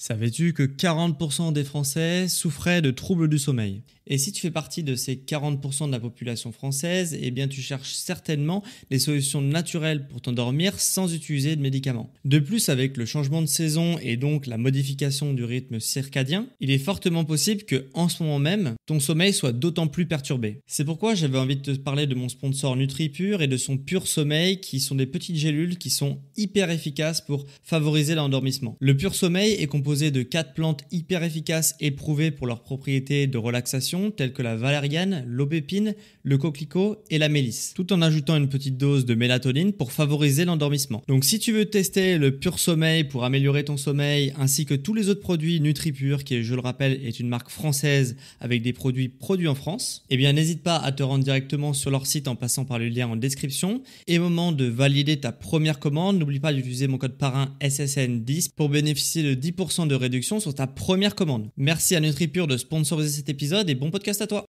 Savais-tu que 40% des Français souffraient de troubles du sommeil Et si tu fais partie de ces 40% de la population française, eh bien tu cherches certainement des solutions naturelles pour t'endormir sans utiliser de médicaments. De plus, avec le changement de saison et donc la modification du rythme circadien, il est fortement possible que en ce moment même, ton sommeil soit d'autant plus perturbé. C'est pourquoi j'avais envie de te parler de mon sponsor NutriPure et de son Pur Sommeil qui sont des petites gélules qui sont hyper efficaces pour favoriser l'endormissement. Le Pur Sommeil est composé de quatre plantes hyper efficaces et prouvées pour leurs propriétés de relaxation, telles que la valériane, l'aubépine, le coquelicot et la mélisse, tout en ajoutant une petite dose de mélatonine pour favoriser l'endormissement. Donc si tu veux tester le pur sommeil pour améliorer ton sommeil, ainsi que tous les autres produits NutriPure, qui je le rappelle est une marque française avec des produits produits en France, eh bien n'hésite pas à te rendre directement sur leur site en passant par le lien en description. Et moment de valider ta première commande, n'oublie pas d'utiliser mon code parrain SSN10 pour bénéficier de 10% de réduction sur ta première commande. Merci à NutriPure de sponsoriser cet épisode et bon podcast à toi.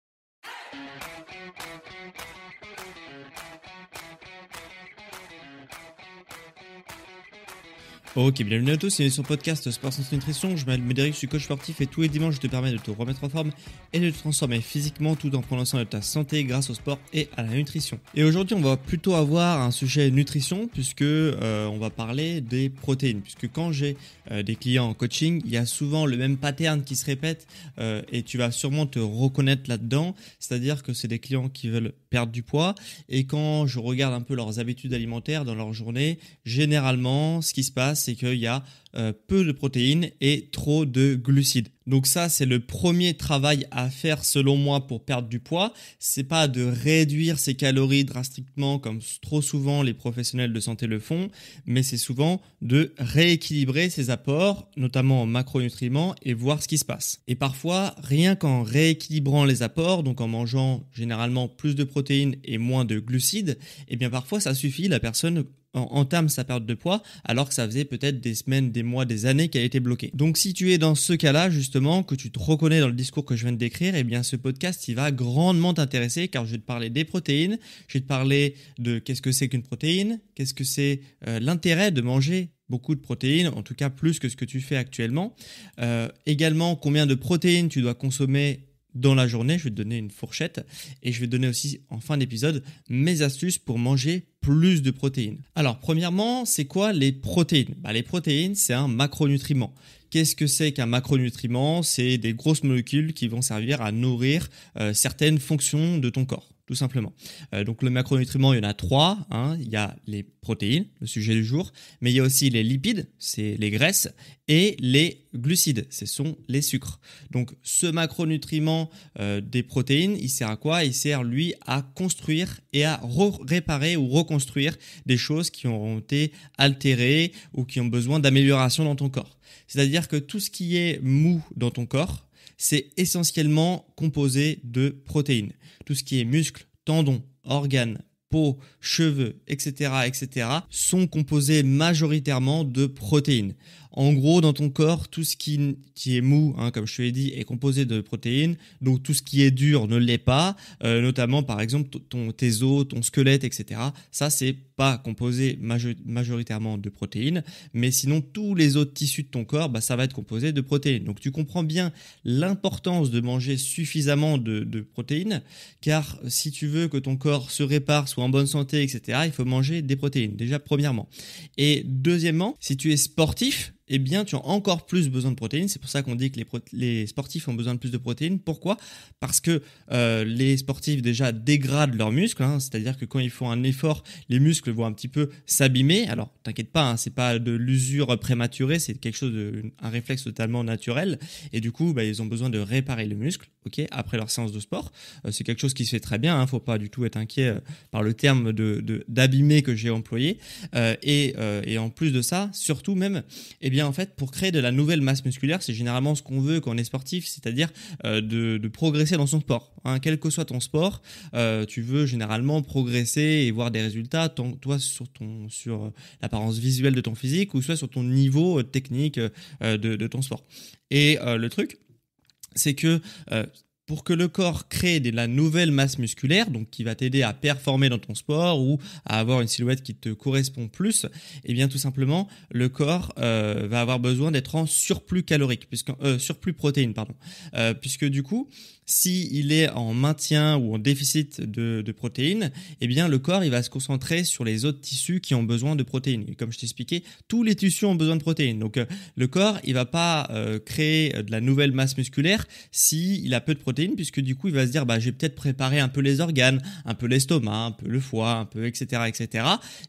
Ok, bienvenue à tous, c'est sur podcast Sport Sans Nutrition. Je m'appelle Médéric, je suis coach sportif et tous les dimanches je te permets de te remettre en forme et de te transformer physiquement tout en prenant soin de ta santé grâce au sport et à la nutrition. Et aujourd'hui, on va plutôt avoir un sujet nutrition puisque euh, on va parler des protéines. Puisque quand j'ai euh, des clients en coaching, il y a souvent le même pattern qui se répète euh, et tu vas sûrement te reconnaître là-dedans. C'est-à-dire que c'est des clients qui veulent perdre du poids. Et quand je regarde un peu leurs habitudes alimentaires dans leur journée, généralement, ce qui se passe, c'est qu'il y a euh, peu de protéines et trop de glucides. Donc ça, c'est le premier travail à faire selon moi pour perdre du poids. C'est pas de réduire ses calories drastiquement comme trop souvent les professionnels de santé le font, mais c'est souvent de rééquilibrer ses apports, notamment en macronutriments, et voir ce qui se passe. Et parfois, rien qu'en rééquilibrant les apports, donc en mangeant généralement plus de protéines et moins de glucides, et eh bien parfois ça suffit, la personne entame sa perte de poids alors que ça faisait peut-être des semaines, des mois, des années qu'elle était bloquée. Donc si tu es dans ce cas-là justement, que tu te reconnais dans le discours que je viens de décrire, eh bien ce podcast il va grandement t'intéresser car je vais te parler des protéines, je vais te parler de qu'est-ce que c'est qu'une protéine, qu'est-ce que c'est euh, l'intérêt de manger beaucoup de protéines, en tout cas plus que ce que tu fais actuellement. Euh, également, combien de protéines tu dois consommer dans la journée, je vais te donner une fourchette et je vais te donner aussi en fin d'épisode mes astuces pour manger plus de protéines. Alors premièrement, c'est quoi les protéines bah, Les protéines, c'est un macronutriment. Qu'est-ce que c'est qu'un macronutriment C'est des grosses molécules qui vont servir à nourrir euh, certaines fonctions de ton corps tout simplement. Euh, donc le macronutriment, il y en a trois. Hein. Il y a les protéines, le sujet du jour, mais il y a aussi les lipides, c'est les graisses, et les glucides, ce sont les sucres. Donc ce macronutriment euh, des protéines, il sert à quoi Il sert lui à construire et à réparer ou reconstruire des choses qui ont été altérées ou qui ont besoin d'amélioration dans ton corps. C'est-à-dire que tout ce qui est mou dans ton corps, c'est essentiellement composé de protéines tout ce qui est muscles, tendons, organes, peau, cheveux, etc., etc., sont composés majoritairement de protéines. En gros, dans ton corps, tout ce qui, qui est mou, hein, comme je te l'ai dit, est composé de protéines. Donc tout ce qui est dur ne l'est pas, euh, notamment par exemple ton, tes os, ton squelette, etc. Ça, c'est pas composé majoritairement de protéines. Mais sinon, tous les autres tissus de ton corps, bah, ça va être composé de protéines. Donc tu comprends bien l'importance de manger suffisamment de protéines, car si tu veux que ton corps se répare, soit en bonne santé, etc., il faut manger des protéines, déjà premièrement. Et deuxièmement, si tu es sportif, eh bien, tu as encore plus besoin de protéines. C'est pour ça qu'on dit que les, sportifs ont besoin de plus de protéines. Pourquoi Parce que euh, les sportifs déjà dégradent leurs muscles, hein. c'est-à-dire que quand ils font un effort, les muscles vont un petit peu s'abîmer. Alors, t'inquiète pas, hein, c'est pas de l'usure prématurée, c'est quelque chose, de, un réflexe totalement naturel. Et du coup, bah, ils ont besoin de réparer le muscle, ok, après leur séance de sport. Euh, c'est quelque chose qui se fait très bien. ne hein. faut pas du tout être inquiet euh, par le terme de d'abîmer que j'ai employé. Et, et, en plus de ça, surtout même, eh bien en fait pour créer de la nouvelle masse musculaire, c'est généralement ce qu'on veut quand on est sportif, c'est-à-dire euh, de, progresser dans son sport. Hein. Quel que soit ton sport, euh, tu veux généralement progresser et voir des résultats, tant toi sur, ton, sur l'apparence visuelle de ton physique ou soit sur ton niveau euh, technique de, ton sport. Et le truc, c'est que pour que le corps crée de la nouvelle masse musculaire, donc qui va t'aider à performer dans ton sport ou à avoir une silhouette qui te correspond plus, eh bien tout simplement le corps euh, va avoir besoin d'être en surplus calorique, puisque euh, surplus protéines pardon, euh, puisque du coup s'il est en maintien ou en déficit de, protéines, eh bien le corps il va se concentrer sur les autres tissus qui ont besoin de protéines. comme je t'expliquais, tous les tissus ont besoin de protéines. Donc euh, le corps il va pas euh, créer euh, de la nouvelle masse musculaire si il a peu de protéines, puisque du coup il va se dire bah j'ai peut-être préparé un peu les organes, un peu l'estomac, un peu le foie, un peu etc etc.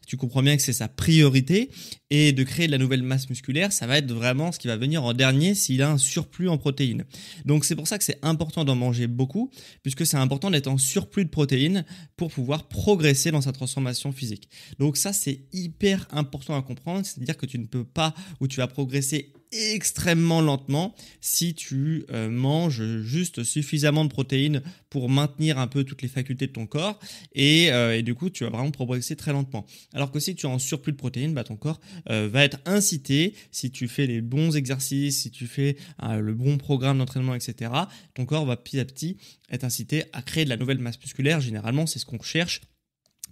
Tu comprends bien que c'est sa priorité et de créer de la nouvelle masse musculaire, ça va être vraiment ce qui va venir en dernier s'il a un surplus en protéines. Donc c'est pour ça que c'est important d'en manger beaucoup, puisque c'est important d'être en surplus de protéines pour pouvoir progresser dans sa transformation physique. Donc ça c'est hyper important à comprendre, c'est-à-dire que tu ne peux pas ou tu vas progresser extrêmement lentement si tu euh, manges juste suffisamment de protéines pour maintenir un peu toutes les facultés de ton corps euh, et, du coup tu vas vraiment progresser très lentement. Alors que si tu as un surplus de protéines, bah, ton corps euh, va être incité, si tu fais les bons exercices, si tu fais le bon programme d'entraînement, etc., ton corps va petit à petit être incité à créer de la nouvelle masse musculaire. Généralement c'est ce qu'on recherche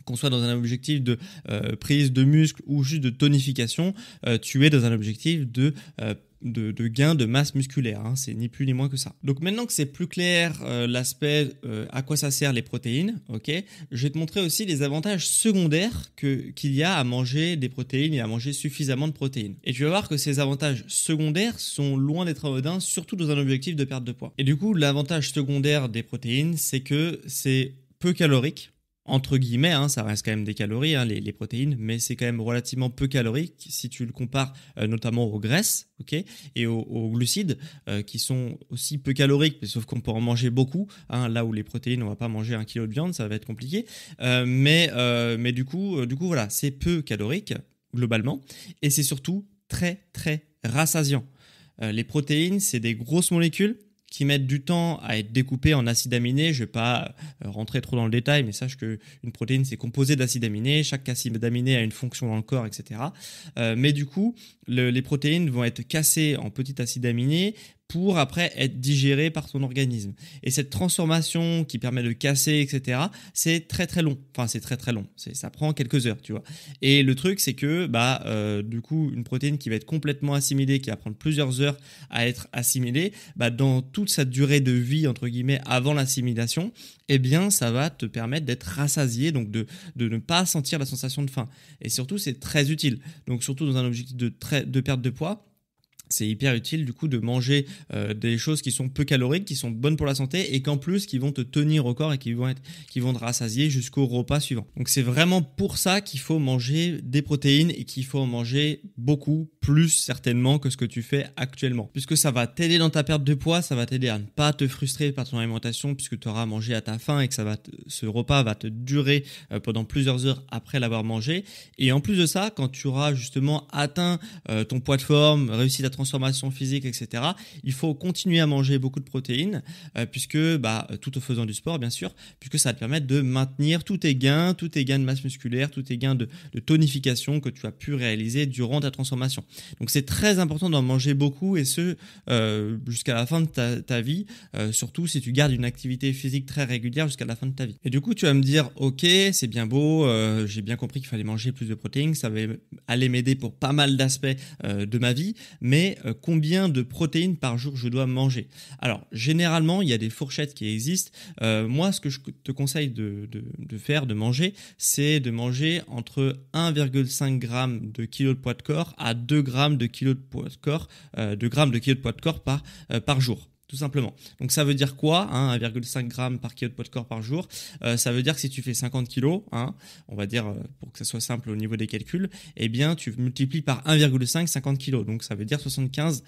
qu'on soit dans un objectif de euh, prise de muscle ou juste de tonification, euh, tu es dans un objectif de euh, de, gain de masse musculaire. Hein. C'est ni plus ni moins que ça. Donc maintenant que c'est plus clair l'aspect à quoi ça sert les protéines, ok, je vais te montrer aussi les avantages secondaires que qu'il y a à manger des protéines et à manger suffisamment de protéines. Et tu vas voir que ces avantages secondaires sont loin d'être anodins, surtout dans un objectif de perte de poids. Et du coup, l'avantage secondaire des protéines, c'est que c'est peu calorique entre guillemets, hein, ça reste quand même des calories, hein, les, protéines, mais c'est quand même relativement peu calorique si tu le compares euh, notamment aux graisses et aux, glucides, euh, qui sont aussi peu caloriques, sauf qu'on peut en manger beaucoup. Hein, là où les protéines, on va pas manger un kilo de viande, ça va être compliqué. Euh, mais, mais du, coup, du coup, voilà, c'est peu calorique, globalement, et c'est surtout très, très rassasiant. les protéines, c'est des grosses molécules qui mettent du temps à être découpées en acides aminés. Je ne vais pas euh, rentrer trop dans le détail, mais sache qu'une protéine, c'est composé d'acides aminés. Chaque acide aminé a une fonction dans le corps, etc. Euh, mais du coup, les protéines vont être cassées en petits acides aminés pour après être digéré par ton organisme. Et cette transformation qui permet de casser, etc., c'est très très long. Enfin, c'est très très long. Ça prend quelques heures, tu vois. Et le truc, c'est que, bah, euh, du coup, une protéine qui va être complètement assimilée, qui va prendre plusieurs heures à être assimilée, bah, dans toute sa durée de vie, entre guillemets, avant l'assimilation, eh bien, ça va te permettre d'être rassasié, donc de, de ne pas sentir la sensation de faim. Et surtout, c'est très utile. Donc, surtout dans un objectif de, de perte de poids, c'est hyper utile du coup de manger euh, des choses qui sont peu caloriques, qui sont bonnes pour la santé et qu'en plus qui vont te tenir au corps et qui vont être, qui vont te rassasier jusqu'au repas suivant. Donc c'est vraiment pour ça qu'il faut manger des protéines et qu'il faut en manger beaucoup plus certainement que ce que tu fais actuellement, puisque ça va t'aider dans ta perte de poids, ça va t'aider à ne pas te frustrer par ton alimentation puisque tu auras mangé à ta faim et que ça va ce repas va te durer euh, pendant plusieurs heures après l'avoir mangé. Et en plus de ça, quand tu auras justement atteint euh, ton poids de forme, réussi à transformation physique, etc., il faut continuer à manger beaucoup de protéines, euh, puisque, bah, tout en faisant du sport, bien sûr, puisque ça va te permettre de maintenir tous tes gains, tous tes gains de masse musculaire, tous tes gains de, tonification que tu as pu réaliser durant ta transformation. Donc, c'est très important d'en manger beaucoup, et ce, euh, jusqu'à la fin de ta, vie, euh, surtout si tu gardes une activité physique très régulière jusqu'à la fin de ta vie. Et du coup, tu vas me dire, ok, c'est bien beau, j'ai bien compris qu'il fallait manger plus de protéines, ça va aller m'aider pour pas mal d'aspects de ma vie, mais euh, combien de protéines par jour je dois manger. Alors, généralement, il y a des fourchettes qui existent. Euh, moi, ce que je te conseille de, faire, de manger, c'est de manger entre 1,5 g de kilo de poids de corps à 2 g de kilo de poids de corps, 2 euh, grammes de kilo de poids de corps par jour tout simplement. Donc ça veut dire quoi 1,5 hein, g par kilo de pot de corps par jour. Euh, ça veut dire que si tu fais 50 kg, hein, on va dire euh, pour que ça soit simple au niveau des calculs, eh bien tu multiplies par 1,5 50 kg. Donc ça veut dire 75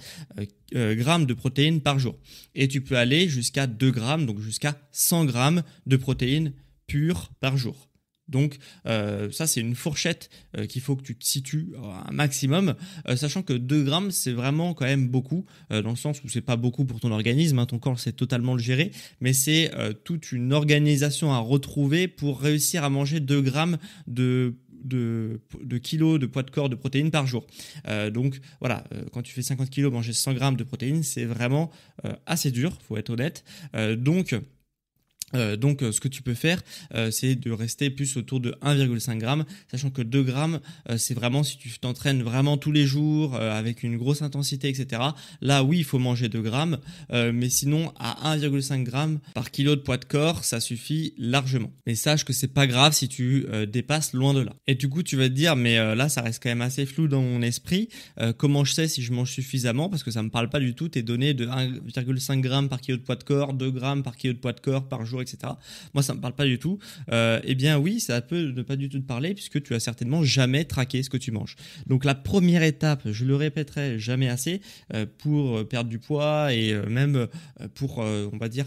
euh, grammes de protéines par jour. Et tu peux aller jusqu'à 2 grammes, donc jusqu'à 100 grammes de protéines pures par jour. Donc euh, ça c'est une fourchette euh, qu'il faut que tu te situes euh, un maximum, sachant que 2 grammes c'est vraiment quand même beaucoup, dans le sens où c'est pas beaucoup pour ton organisme, hein, ton corps c'est totalement le gérer, mais c'est toute une organisation à retrouver pour réussir à manger 2 grammes de de, kilos de poids de corps de protéines par jour. donc voilà, quand tu fais 50 kilos, manger 100 grammes de protéines, c'est vraiment assez dur, faut être honnête. donc euh, donc euh, ce que tu peux faire, euh, c'est de rester plus autour de 1,5 g, sachant que 2 g, c'est vraiment si tu t'entraînes vraiment tous les jours, avec une grosse intensité, etc. Là, oui, il faut manger 2 g, mais sinon, à 1,5 g par kilo de poids de corps, ça suffit largement. Mais sache que c'est pas grave si tu dépasses loin de là. Et du coup, tu vas te dire, mais là, ça reste quand même assez flou dans mon esprit. comment je sais si je mange suffisamment Parce que ça me parle pas du tout tes données de 1,5 g par kilo de poids de corps, 2 grammes par kilo de poids de corps par jour etc. Moi, ça me parle pas du tout. Euh, eh bien, oui, ça peut ne pas du tout te parler puisque tu as certainement jamais traqué ce que tu manges. Donc, la première étape, je le répéterai jamais assez, euh, pour euh, perdre du poids et même pour, on va dire,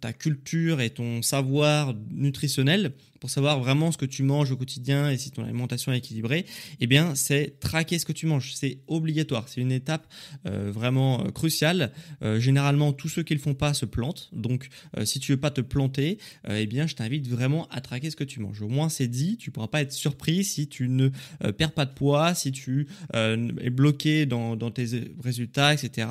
ta culture et ton savoir nutritionnel, pour savoir vraiment ce que tu manges au quotidien et si ton alimentation est équilibrée, eh bien, c'est traquer ce que tu manges. C'est obligatoire. C'est une étape euh, vraiment euh, cruciale. Euh, généralement, tous ceux qui le font pas se plantent. Donc, si tu veux pas te planter, eh bien, je t'invite vraiment à traquer ce que tu manges. Au moins, c'est dit. Tu pourras pas être surpris si tu ne perds pas de poids, si tu es bloqué dans, dans, tes résultats, etc.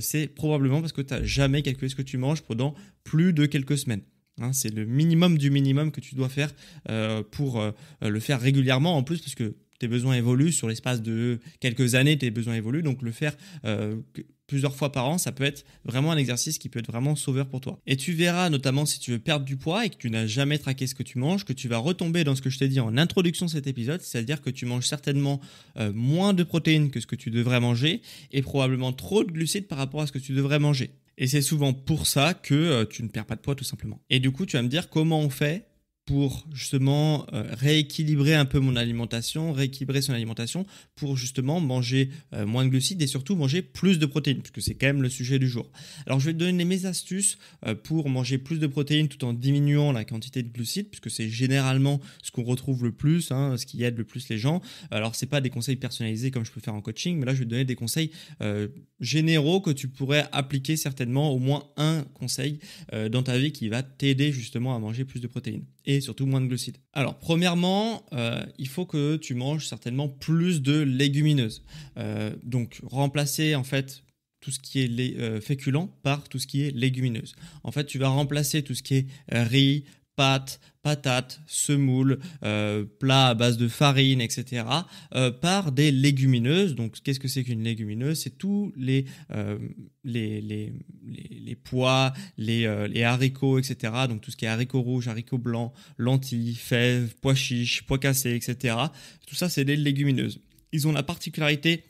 c'est probablement parce que tu n'as jamais calculé ce que tu manges pendant plus de quelques semaines. Hein, c'est le minimum du minimum que tu dois faire euh, pour euh, euh, le faire régulièrement en plus, parce que tes besoins évoluent sur l'espace de quelques années, tes besoins évoluent. Donc le faire plusieurs fois par an, ça peut être vraiment un exercice qui peut être vraiment sauveur pour toi. Et tu verras notamment si tu veux perdre du poids et que tu n'as jamais traqué ce que tu manges, que tu vas retomber dans ce que je t'ai dit en introduction de cet épisode, c'est-à-dire que tu manges certainement moins de protéines que ce que tu devrais manger et probablement trop de glucides par rapport à ce que tu devrais manger. Et c'est souvent pour ça que euh, tu ne perds pas de poids tout simplement. Et du coup, tu vas me dire comment on fait pour justement euh, rééquilibrer un peu mon alimentation, rééquilibrer son alimentation pour justement manger euh, moins de glucides et surtout manger plus de protéines, puisque c'est quand même le sujet du jour. Alors je vais te donner mes astuces pour manger plus de protéines tout en diminuant la quantité de glucides, puisque c'est généralement ce qu'on retrouve le plus, hein, ce qui aide le plus les gens. Alors c'est pas des conseils personnalisés comme je peux faire en coaching, mais là je vais te donner des conseils généraux que tu pourrais appliquer certainement au moins un conseil euh, dans ta vie qui va t'aider justement à manger plus de protéines et surtout moins de glucides. Alors premièrement, euh, il faut que tu manges certainement plus de légumineuses. Euh, donc remplacer en fait tout ce qui est féculent par tout ce qui est légumineuse. En fait, tu vas remplacer tout ce qui est riz, pâtes, patates, semoule, euh, plats à base de farine, etc., euh, par des légumineuses. Donc, qu'est-ce que c'est qu'une légumineuse C'est tous euh, les, les, les, pois, les, les, haricots, etc. Donc, tout ce qui est haricots rouges, haricots blancs, lentilles, fèves, pois chiches, pois cassés, etc. Tout ça, c'est des légumineuses. Ils ont la particularité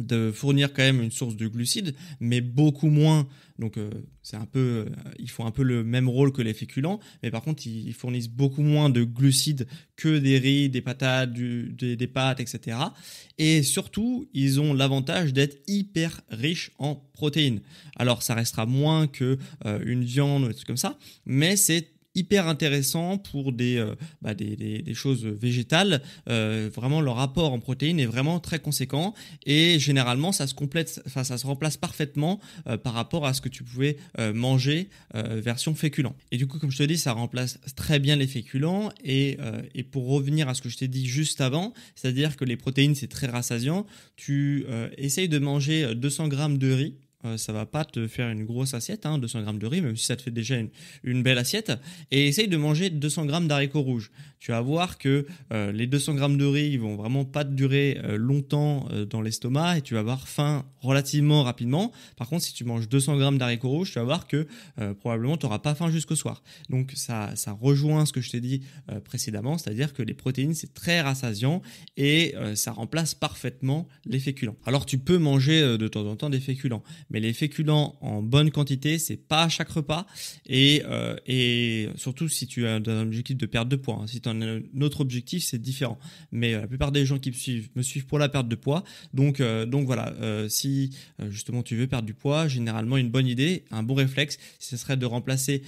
de fournir quand même une source de glucides, mais beaucoup moins. Donc euh, c'est un peu, euh, ils font un peu le même rôle que les féculents, mais par contre ils, fournissent beaucoup moins de glucides que des riz, des patates, des, pâtes, etc. Et surtout, ils ont l'avantage d'être hyper riches en protéines. Alors ça restera moins que euh, une viande, des trucs comme ça, mais c'est hyper intéressant pour des, euh, bah, des, choses végétales. Euh, vraiment, leur rapport en protéines est vraiment très conséquent et généralement, ça se complète, ça se remplace parfaitement euh, par rapport à ce que tu pouvais manger version féculent. Et du coup, comme je te dis, ça remplace très bien les féculents et, et pour revenir à ce que je t'ai dit juste avant, c'est-à-dire que les protéines, c'est très rassasiant. Tu essayes de manger 200 grammes de riz euh, ça va pas te faire une grosse assiette, 200 hein, grammes de riz, même si ça te fait déjà une, belle assiette. Et essaye de manger 200 grammes d'haricots rouges. Tu vas voir que euh, les 200 grammes de riz ils vont vraiment pas te durer euh, longtemps dans l'estomac et tu vas avoir faim relativement rapidement. Par contre, si tu manges 200 grammes d'haricots rouges, tu vas voir que probablement tu n'auras pas faim jusqu'au soir. Donc ça, ça rejoint ce que je t'ai dit précédemment, c'est-à-dire que les protéines c'est très rassasiant et ça remplace parfaitement les féculents. Alors tu peux manger de temps en temps des féculents mais les féculents en bonne quantité, c'est pas à chaque repas. Et, euh, et surtout si tu as un objectif de perte de poids. Hein. Si tu as un autre objectif, c'est différent. Mais euh, la plupart des gens qui me suivent me suivent pour la perte de poids. Donc, euh, donc voilà, si justement tu veux perdre du poids, généralement une bonne idée, un bon réflexe, ce serait de remplacer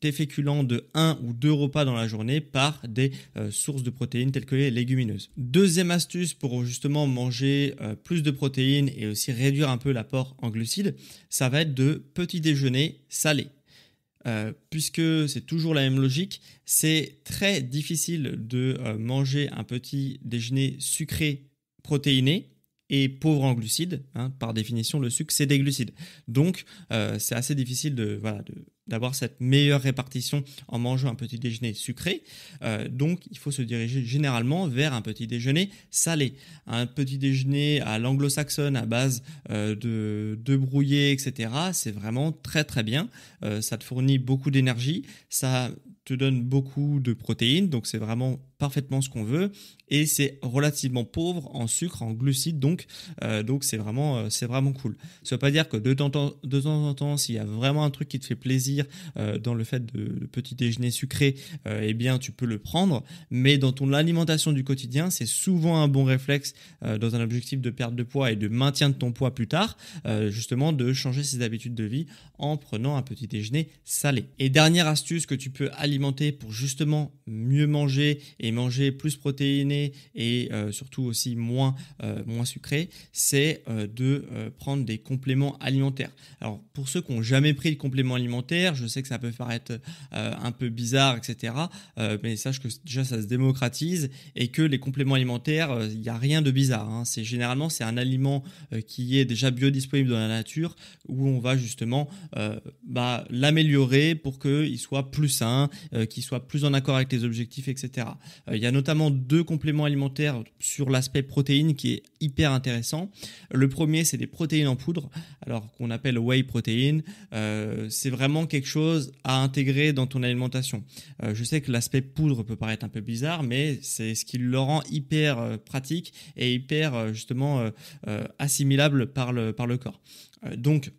tes féculents de un ou deux repas dans la journée par des sources de protéines telles que les légumineuses. Deuxième astuce pour justement manger plus de protéines et aussi réduire un peu l'apport en glucides, ça va être de petit déjeuner salé. Euh, puisque c'est toujours la même logique, c'est très difficile de euh, manger un petit déjeuner sucré protéiné et pauvre en glucides. Hein. par définition, le sucre, c'est des glucides. Donc, euh, c'est assez difficile de, voilà, de d'avoir cette meilleure répartition en mangeant un petit déjeuner sucré. Euh, donc il faut se diriger généralement vers un petit déjeuner salé. Un petit déjeuner à l'anglo-saxonne à base euh, de, de brouillé, etc. C'est vraiment très très bien. Euh, ça te fournit beaucoup d'énergie, ça te donne beaucoup de protéines, donc c'est vraiment parfaitement ce qu'on veut et c'est relativement pauvre en sucre, en glucides donc donc c'est vraiment c'est vraiment cool. Ça ne veut pas dire que de temps en temps s'il y a vraiment un truc qui te fait plaisir euh, dans le fait de, petit déjeuner sucré, euh, eh bien tu peux le prendre. Mais dans ton alimentation du quotidien, c'est souvent un bon réflexe euh, dans un objectif de perte de poids et de maintien de ton poids plus tard, justement de changer ses habitudes de vie en prenant un petit déjeuner salé. Et dernière astuce que tu peux alimenter pour justement mieux manger et manger plus protéiné et surtout aussi moins, moins sucré, c'est de prendre des compléments alimentaires. Alors pour ceux qui n'ont jamais pris de compléments alimentaires, je sais que ça peut paraître euh, un peu bizarre, etc. Euh, mais sache que déjà ça se démocratise et que les compléments alimentaires, il euh, n'y a rien de bizarre. Hein. C'est généralement c'est un aliment qui est déjà biodisponible dans la nature où on va justement bah, l'améliorer pour qu'il soit plus sain, qu'il soit plus en accord avec les objectifs, etc. il y a notamment deux compléments alimentaires sur l'aspect protéines qui est hyper intéressant. Le premier, c'est des protéines en poudre, alors qu'on appelle whey protéines. c'est vraiment quelque chose à intégrer dans ton alimentation. Euh, je sais que l'aspect poudre peut paraître un peu bizarre, mais c'est ce qui le rend hyper euh, pratique et hyper euh, justement assimilable par le, par le corps. donc,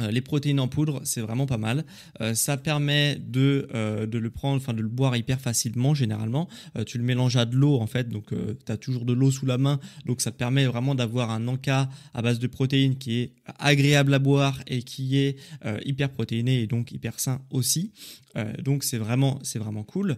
euh, les protéines en poudre, c'est vraiment pas mal. Euh, ça permet de, euh, de le prendre, enfin de le boire hyper facilement généralement. tu le mélanges à de l'eau en fait, donc tu as toujours de l'eau sous la main. Donc ça te permet vraiment d'avoir un encas à base de protéines qui est agréable à boire et qui est hyper protéiné et donc hyper sain aussi. donc c'est vraiment, c'est vraiment cool.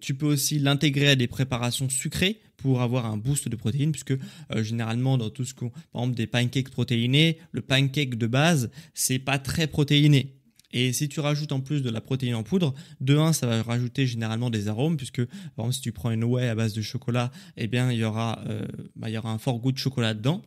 tu peux aussi l'intégrer à des préparations sucrées pour avoir un boost de protéines, puisque euh, généralement dans tout ce qu'on, par exemple des pancakes protéinés, le pancake de base c'est pas très protéiné. Et si tu rajoutes en plus de la protéine en poudre, de 1, ça va rajouter généralement des arômes, puisque par exemple si tu prends une whey à base de chocolat, eh bien il y aura, euh, bah, il y aura un fort goût de chocolat dedans.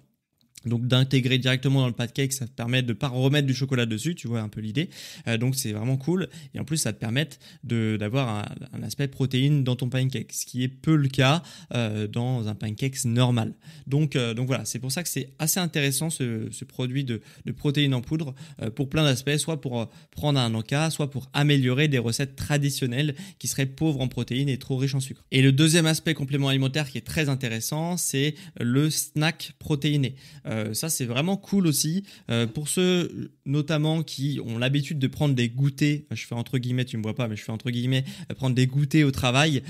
Donc d'intégrer directement dans le pancake, ça te permet de ne pas remettre du chocolat dessus, tu vois un peu l'idée. Euh, donc c'est vraiment cool. Et en plus, ça te permet d'avoir un, aspect protéine dans ton pancake, ce qui est peu le cas euh, dans un pancake normal. Donc, euh, donc voilà, c'est pour ça que c'est assez intéressant ce, ce produit de, de, protéines en poudre pour plein d'aspects, soit pour prendre un encas, soit pour améliorer des recettes traditionnelles qui seraient pauvres en protéines et trop riches en sucre. Et le deuxième aspect complément alimentaire qui est très intéressant, c'est le snack protéiné. Euh, ça, c'est vraiment cool aussi. Euh, pour ceux notamment qui ont l'habitude de prendre des goûters, je fais entre guillemets, tu me vois pas, mais je fais entre guillemets, euh, prendre des goûters au travail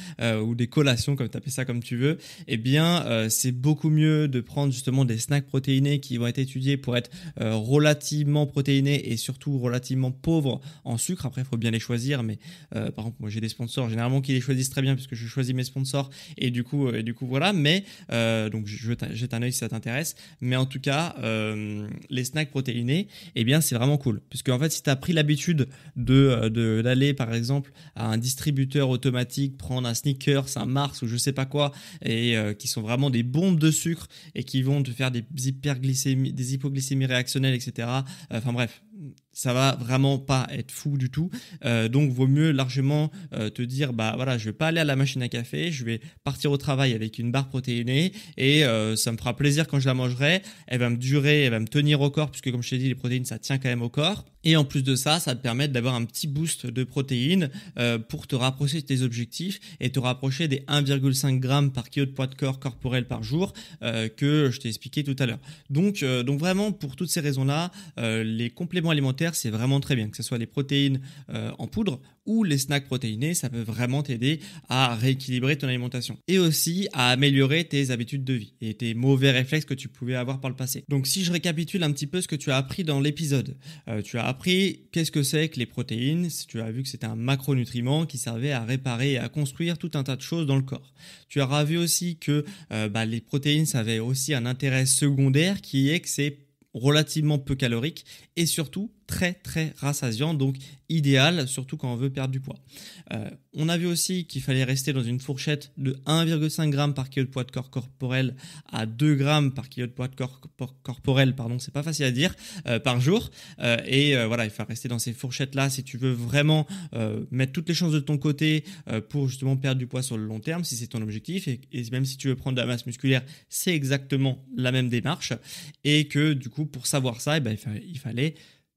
ou des collations, comme tu appelles ça comme tu veux, et eh bien, c'est beaucoup mieux de prendre justement des snacks protéinés qui vont être étudiés pour être relativement protéinés et surtout relativement pauvres en sucre. Après, il faut bien les choisir, mais par exemple, moi j'ai des sponsors généralement qui les choisissent très bien puisque je choisis mes sponsors et du coup, et du coup voilà. Mais donc, je jette un œil si ça t'intéresse. Mais en tout cas euh, les snacks protéinés, eh bien c'est vraiment cool. Puisque en fait, si tu as pris l'habitude d'aller euh, de, d'aller par exemple à un distributeur automatique, prendre un Snickers, un Mars ou je sais pas quoi, et euh, qui sont vraiment des bombes de sucre et qui vont te faire des, hyperglycémies, des hypoglycémies réactionnelles, etc. Enfin bref, ça va vraiment pas être fou du tout. Euh, donc vaut mieux largement euh, te dire bah voilà, je vais pas aller à la machine à café, je vais partir au travail avec une barre protéinée et euh, ça me fera plaisir quand je la mangerai. Elle va me durer, elle va me tenir au corps puisque comme je t'ai dit les protéines ça tient quand même au corps. Et en plus de ça, ça te permet d'avoir un petit boost de protéines euh, pour te rapprocher de tes objectifs et te rapprocher des 1,5 g par kilo de poids de corps corporel par jour euh, que je t'ai expliqué tout à l'heure. Donc, euh, donc vraiment, pour toutes ces raisons-là, les compléments alimentaires, c'est vraiment très bien, que ce soit les protéines en poudre ou les snacks protéinés, ça peut vraiment t'aider à rééquilibrer ton alimentation et aussi à améliorer tes habitudes de vie et tes mauvais réflexes que tu pouvais avoir par le passé. Donc si je récapitule un petit peu ce que tu as appris dans l'épisode, euh, tu as appris qu'est-ce que c'est que les protéines, tu as vu que c'était un macronutriment qui servait à réparer et à construire tout un tas de choses dans le corps. Tu auras vu aussi que euh, bah, les protéines, avaient aussi un intérêt secondaire qui est que c'est relativement peu calorique et surtout très très rassasiant, donc idéal, surtout quand on veut perdre du poids. Euh, on a vu aussi qu'il fallait rester dans une fourchette de 1,5 g par kilo de poids de corps corporel à 2 g par kilo de poids de corps corporel, pardon, c'est pas facile à dire, euh, par jour. Euh, et voilà, il faut rester dans ces fourchettes-là si tu veux vraiment mettre toutes les chances de ton côté pour justement perdre du poids sur le long terme, si c'est ton objectif. Et, même si tu veux prendre de la masse musculaire, c'est exactement la même démarche. Et que du coup, pour savoir ça, eh ben, il fallait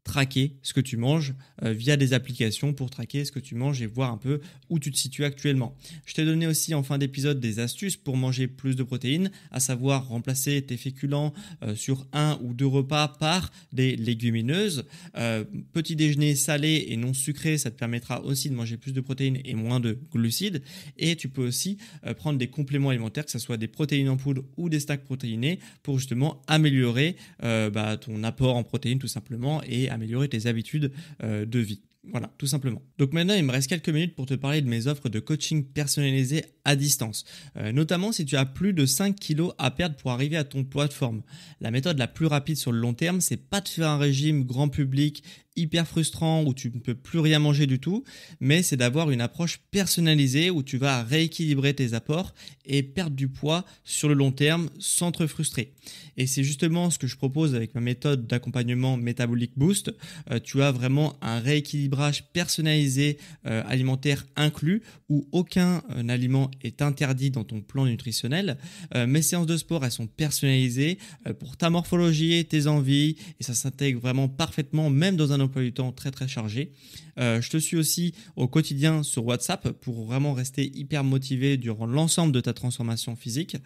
traquer ce que tu manges euh, via des applications pour traquer ce que tu manges et voir un peu où tu te situes actuellement. Je t'ai donné aussi en fin d'épisode des astuces pour manger plus de protéines, à savoir remplacer tes féculents euh, sur un ou deux repas par des légumineuses. Euh, petit déjeuner salé et non sucré, ça te permettra aussi de manger plus de protéines et moins de glucides. Et tu peux aussi prendre des compléments alimentaires, que ce soit des protéines en poudre ou des stacks protéinés, pour justement améliorer bah, ton apport en protéines tout simplement et améliorer améliorer tes habitudes euh, de vie. Voilà, tout simplement. Donc maintenant, il me reste quelques minutes pour te parler de mes offres de coaching personnalisé à distance, euh, notamment si tu as plus de 5 kilos à perdre pour arriver à ton poids de forme. La méthode la plus rapide sur le long terme, c'est pas de faire un régime grand public hyper frustrant où tu ne peux plus rien manger du tout, mais c'est d'avoir une approche personnalisée où tu vas rééquilibrer tes apports et perdre du poids sur le long terme sans te frustrer. Et c'est justement ce que je propose avec ma méthode d'accompagnement métabolique Boost. Euh, tu as vraiment un rééquilibrage personnalisé euh, alimentaire inclus où aucun euh, aliment est interdit dans ton plan nutritionnel. mes séances de sport, elles sont personnalisées pour ta morphologie, tes envies et ça s'intègre vraiment parfaitement même dans un du temps très très chargé. Euh, je te suis aussi au quotidien sur WhatsApp pour vraiment rester hyper motivé durant l'ensemble de ta transformation physique.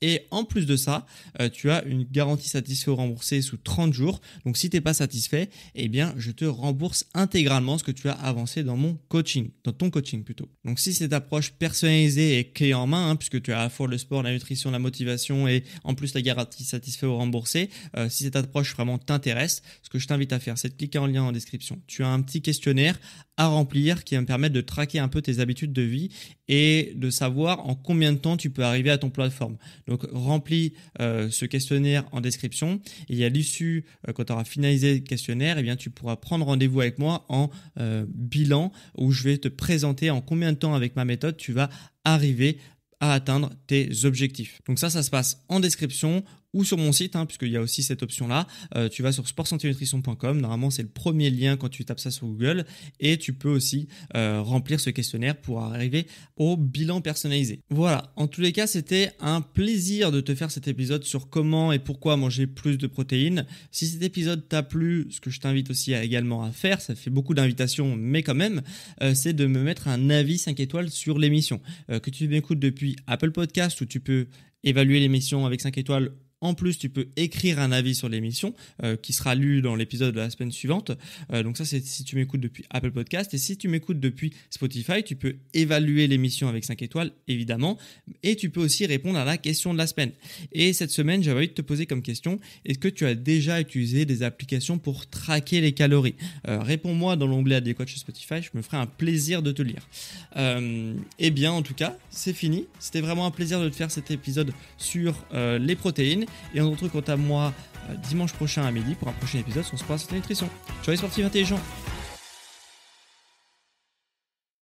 Et en plus de ça, euh, tu as une garantie satisfait ou remboursée sous 30 jours. Donc si tu n'es pas satisfait, et eh bien je te rembourse intégralement ce que tu as avancé dans mon coaching, dans ton coaching plutôt. Donc si cette approche personnalisée est clé en main, hein, puisque tu as à la fois le sport, la nutrition, la motivation et en plus la garantie satisfait ou remboursée, euh, si cette approche vraiment t'intéresse, ce que je t'invite à faire, c'est de cliquer en lien en description. Tu as un petit questionnaire à remplir qui va me permettre de traquer un peu tes habitudes de vie et de savoir en combien de temps tu peux arriver à ton plateforme. Donc remplis euh, ce questionnaire en description et à l'issue, euh, quand tu auras finalisé le questionnaire, et eh bien, tu pourras prendre rendez-vous avec moi en euh, bilan où je vais te présenter en combien de temps avec ma méthode tu vas arriver à atteindre tes objectifs. Donc ça, ça se passe en description ou sur mon site, hein, puisqu'il y a aussi cette option-là. Euh, tu vas sur sportsantinutrition.com, Normalement, c'est le premier lien quand tu tapes ça sur Google. Et tu peux aussi euh, remplir ce questionnaire pour arriver au bilan personnalisé. Voilà. En tous les cas, c'était un plaisir de te faire cet épisode sur comment et pourquoi manger plus de protéines. Si cet épisode t'a plu, ce que je t'invite aussi également à faire, ça fait beaucoup d'invitations, mais quand même, euh, c'est de me mettre un avis 5 étoiles sur l'émission. que tu m'écoutes depuis Apple Podcast où tu peux évaluer l'émission avec 5 étoiles en plus, tu peux écrire un avis sur l'émission euh, qui sera lu dans l'épisode de la semaine suivante. Euh, donc ça, c'est si tu m'écoutes depuis Apple Podcast. Et si tu m'écoutes depuis Spotify, tu peux évaluer l'émission avec 5 étoiles, évidemment. Et tu peux aussi répondre à la question de la semaine. Et cette semaine, j'avais envie de te poser comme question, est-ce que tu as déjà utilisé des applications pour traquer les calories euh, Réponds-moi dans l'onglet adéquat chez Spotify, je me ferai un plaisir de te lire. eh bien, en tout cas, c'est fini. C'était vraiment un plaisir de te faire cet épisode sur les protéines. Et on se retrouve quant à moi euh, dimanche prochain à midi pour un prochain épisode sur Sport Nutrition. les sportifs intelligents